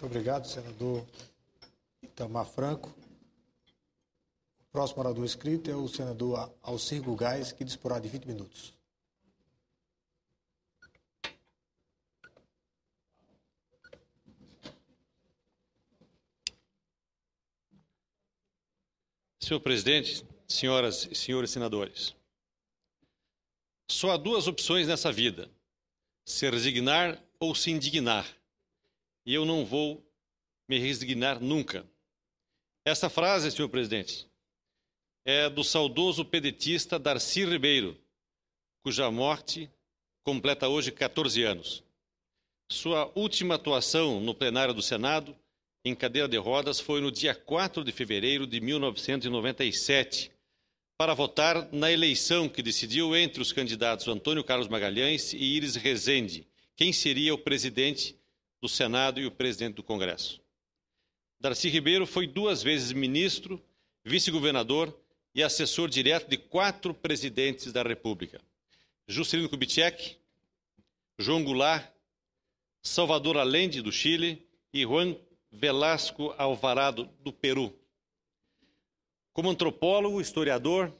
Muito obrigado, senador Itamar Franco. O próximo orador inscrito é o senador Alcir Gugais, que disporá de 20 minutos. Senhor presidente, senhoras e senhores senadores, só há duas opções nessa vida: se resignar ou se indignar e eu não vou me resignar nunca. Essa frase, senhor presidente, é do saudoso pedetista Darcy Ribeiro, cuja morte completa hoje 14 anos. Sua última atuação no plenário do Senado, em cadeira de rodas, foi no dia 4 de fevereiro de 1997, para votar na eleição que decidiu entre os candidatos Antônio Carlos Magalhães e Iris Rezende quem seria o presidente do Senado e o presidente do Congresso. Darcy Ribeiro foi duas vezes ministro, vice-governador e assessor direto de quatro presidentes da República: Juscelino Kubitschek, João Goulart, Salvador Allende, do Chile, e Juan Velasco Alvarado, do Peru. Como antropólogo, historiador,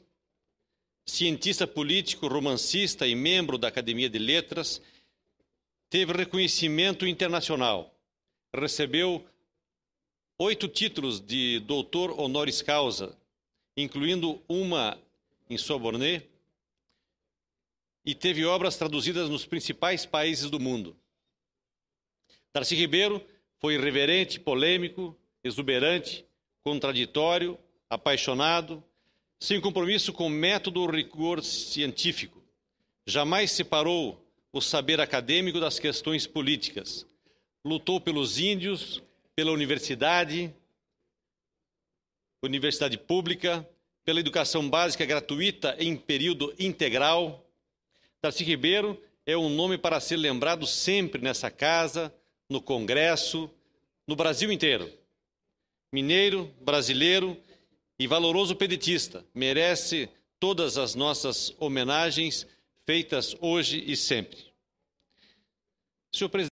cientista político, romancista e membro da Academia de Letras, teve reconhecimento internacional, recebeu oito títulos de doutor honoris causa, incluindo uma em Soborné, e teve obras traduzidas nos principais países do mundo. Darcy Ribeiro foi irreverente, polêmico, exuberante, contraditório, apaixonado, sem compromisso com método ou rigor científico. Jamais separou o saber acadêmico das questões políticas. Lutou pelos índios, pela universidade, universidade pública, pela educação básica gratuita em período integral. Darcy Ribeiro é um nome para ser lembrado sempre nessa casa, no Congresso, no Brasil inteiro. Mineiro, brasileiro e valoroso peditista, merece todas as nossas homenagens feitas hoje e sempre. Senhor presidente,